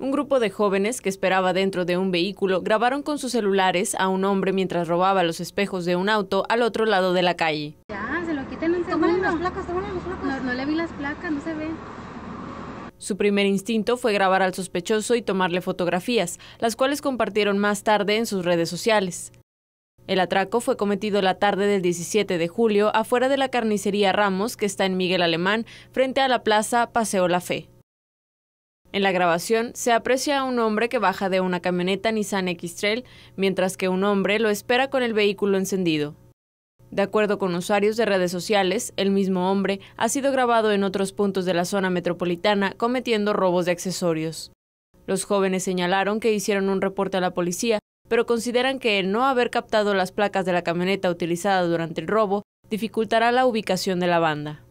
Un grupo de jóvenes que esperaba dentro de un vehículo grabaron con sus celulares a un hombre mientras robaba los espejos de un auto al otro lado de la calle. Ya, se lo quiten, las placas, placas. no le vi las placas, no se ve. Su primer instinto fue grabar al sospechoso y tomarle fotografías, las cuales compartieron más tarde en sus redes sociales. El atraco fue cometido la tarde del 17 de julio afuera de la carnicería Ramos que está en Miguel Alemán, frente a la plaza Paseo La Fe. En la grabación se aprecia a un hombre que baja de una camioneta Nissan X-Trail, mientras que un hombre lo espera con el vehículo encendido. De acuerdo con usuarios de redes sociales, el mismo hombre ha sido grabado en otros puntos de la zona metropolitana cometiendo robos de accesorios. Los jóvenes señalaron que hicieron un reporte a la policía, pero consideran que el no haber captado las placas de la camioneta utilizada durante el robo dificultará la ubicación de la banda.